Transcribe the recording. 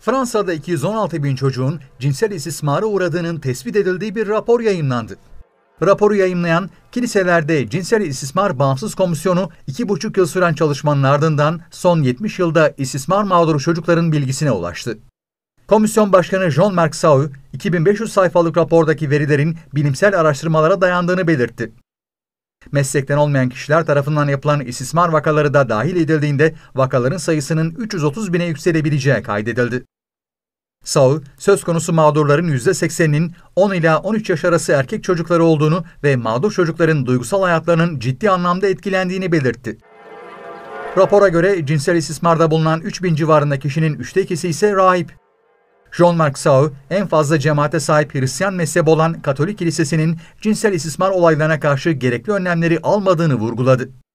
Fransa'da 216 bin çocuğun cinsel istismara uğradığının tespit edildiği bir rapor yayınlandı. Raporu yayınlayan kiliselerde cinsel istismar bağımsız komisyonu 2,5 yıl süren çalışmanın ardından son 70 yılda istismar mağduru çocukların bilgisine ulaştı. Komisyon Başkanı Jean-Marc Sau, 2500 sayfalık rapordaki verilerin bilimsel araştırmalara dayandığını belirtti. Meslekten olmayan kişiler tarafından yapılan istismar vakaları da dahil edildiğinde vakaların sayısının 330 bine yükselebileceği kaydedildi. Saul, söz konusu mağdurların %80'inin 10 ila 13 yaş arası erkek çocukları olduğunu ve mağdur çocukların duygusal hayatlarının ciddi anlamda etkilendiğini belirtti. Rapora göre cinsel istismarda bulunan 3000 civarında kişinin üçte ikisi ise rahip. John Mark Sau, en fazla cemaate sahip Hristiyan mezhebi olan Katolik Kilisesi'nin cinsel istismar olaylarına karşı gerekli önlemleri almadığını vurguladı.